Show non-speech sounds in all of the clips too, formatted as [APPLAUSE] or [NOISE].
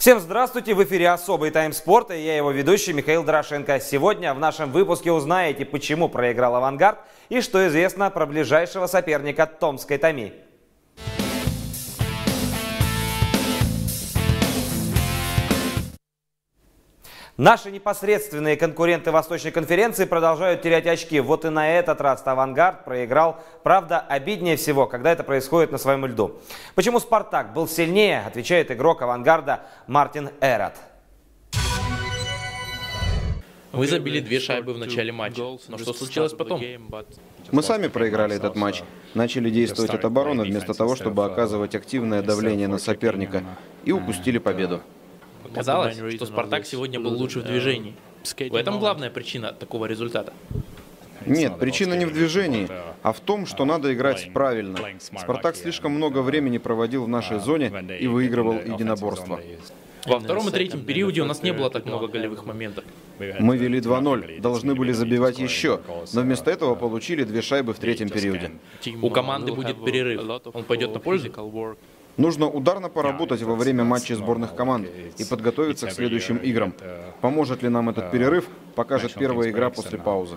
Всем здравствуйте! В эфире «Особый тайм спорта» и я его ведущий Михаил Дорошенко. Сегодня в нашем выпуске узнаете, почему проиграл «Авангард» и что известно про ближайшего соперника Томской Томи. Наши непосредственные конкуренты Восточной конференции продолжают терять очки. Вот и на этот раз «Авангард» проиграл. Правда, обиднее всего, когда это происходит на своем льду. Почему «Спартак» был сильнее, отвечает игрок «Авангарда» Мартин Эрат. Мы забили две шайбы в начале матча. Но что случилось потом? Мы сами проиграли этот матч. Начали действовать от обороны вместо того, чтобы оказывать активное давление на соперника. И упустили победу. Казалось, что Спартак сегодня был лучше в движении. В этом главная причина такого результата. Нет, причина не в движении, а в том, что надо играть правильно. Спартак слишком uh, много uh, времени проводил в нашей uh, зоне и выигрывал единоборство. Во втором и третьем периоде у нас не было так много голевых моментов. Мы вели 2-0, должны были забивать еще, но вместо этого получили две шайбы в третьем периоде. У команды будет перерыв. Он пойдет на пользу? Нужно ударно поработать во время матчей сборных команд и подготовиться к следующим играм. Uh, Поможет ли нам этот uh, перерыв, покажет первая игра после uh, паузы.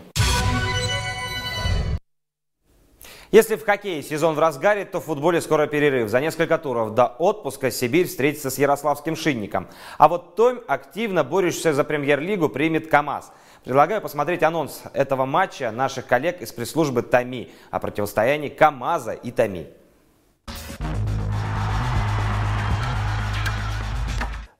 Если в хоккее сезон в разгаре, то в футболе скоро перерыв. За несколько туров до отпуска Сибирь встретится с ярославским «Шинником». А вот Том, активно борющийся за премьер-лигу, примет «КамАЗ». Предлагаю посмотреть анонс этого матча наших коллег из пресс-службы Тами, о противостоянии «КамАЗа» и Тами.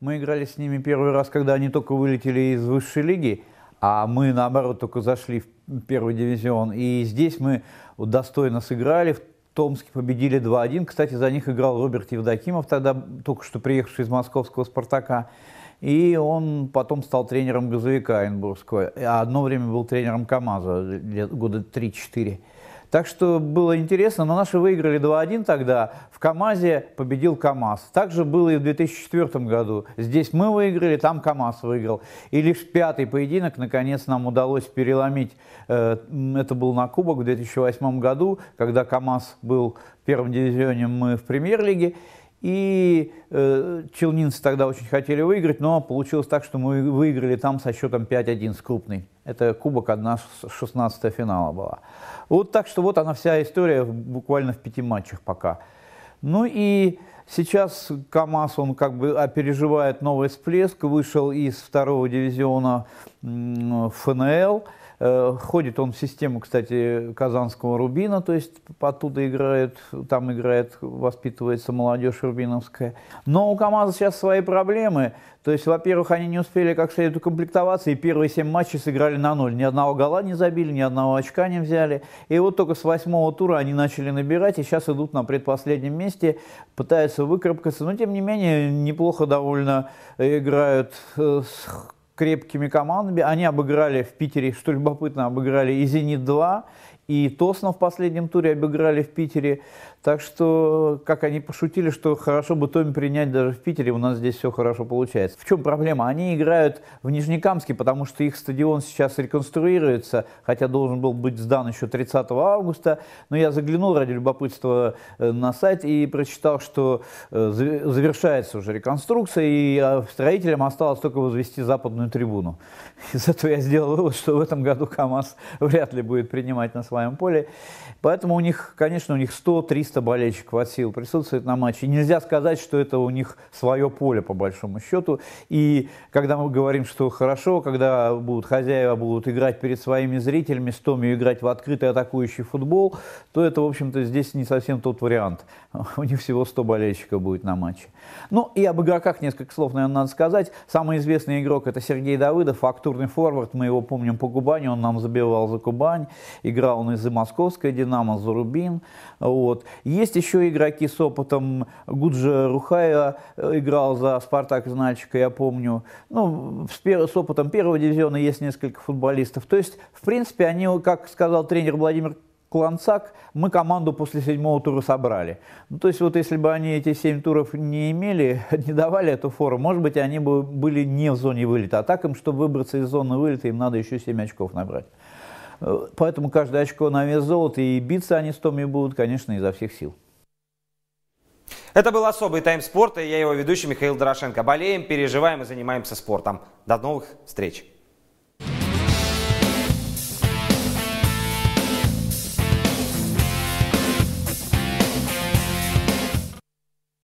Мы играли с ними первый раз, когда они только вылетели из высшей лиги, а мы, наоборот, только зашли в первый дивизион. И здесь мы достойно сыграли, в Томске победили 2-1. Кстати, за них играл Роберт Евдокимов, тогда только что приехавший из московского «Спартака». И он потом стал тренером «Газовика» Оренбургского. А одно время был тренером «КамАЗа» года 3-4. Так что было интересно, но наши выиграли 2-1 тогда, в КАМАЗе победил КАМАЗ. Также было и в 2004 году. Здесь мы выиграли, там КАМАЗ выиграл. И лишь пятый поединок, наконец, нам удалось переломить. Э, это был на Кубок в 2008 году, когда КАМАЗ был первым дивизионом, мы в премьер-лиге. И э, челнинцы тогда очень хотели выиграть, но получилось так, что мы выиграли там со счетом 5-1 с крупной. Это кубок, одна 16 финала была. Вот так что вот она вся история буквально в пяти матчах пока. Ну и сейчас КАМАЗ, он как бы переживает новый всплеск, вышел из второго дивизиона ФНЛ. Э, ходит он в систему, кстати, казанского Рубина, то есть оттуда играет, там играет, воспитывается молодежь рубиновская. Но у КАМАЗа сейчас свои проблемы. То есть, во-первых, они не успели как следует укомплектоваться, и первые семь матчей сыграли на ноль. Ни одного гола не забили, ни одного очка не взяли. И вот только с восьмого тура они начали набирать, и сейчас идут на предпоследнем месте, пытаются выкарабкаться. Но, тем не менее, неплохо довольно играют э, с крепкими командами. Они обыграли в Питере, что любопытно, обыграли и «Зенит-2», и Тосно в последнем туре обыграли в Питере. Так что, как они пошутили, что хорошо бы Томи принять даже в Питере, у нас здесь все хорошо получается. В чем проблема? Они играют в Нижнекамске, потому что их стадион сейчас реконструируется, хотя должен был быть сдан еще 30 августа. Но я заглянул ради любопытства э, на сайт и прочитал, что э, завершается уже реконструкция, и а, строителям осталось только возвести западную трибуну. [LAUGHS] Из этого я сделал вывод, что в этом году КАМАЗ вряд ли будет принимать нас своем поле. Поэтому у них, конечно, у них 100-300 болельщиков от сил присутствует на матче. нельзя сказать, что это у них свое поле, по большому счету. И когда мы говорим, что хорошо, когда будут хозяева будут играть перед своими зрителями, с Томи играть в открытый атакующий футбол, то это, в общем-то, здесь не совсем тот вариант. [LAUGHS] У них всего 100 болельщиков будет на матче. Ну и об игроках несколько слов, наверное, надо сказать. Самый известный игрок – это Сергей Давыдов, фактурный форвард. Мы его помним по Кубани, он нам забивал за Кубань, играл он из и московской «Динамо», Зарубин. Вот. Есть еще игроки с опытом. Гуджа Рухая э, играл за «Спартак» из Нальчика, я помню. Ну, с, с опытом первого дивизиона есть несколько футболистов. То есть, в принципе, они, как сказал тренер Владимир Кланцак, мы команду после седьмого тура собрали. Ну, то есть вот если бы они эти семь туров не имели, [LAUGHS] не давали эту фору, может быть, они бы были не в зоне вылета. А так им, чтобы выбраться из зоны вылета, им надо еще семь очков набрать. Поэтому каждое очко на вес золота, и биться они с Томи будут, конечно, изо всех сил. Это был особый тайм спорта, и я его ведущий Михаил Дорошенко. Болеем, переживаем и занимаемся спортом. До новых встреч!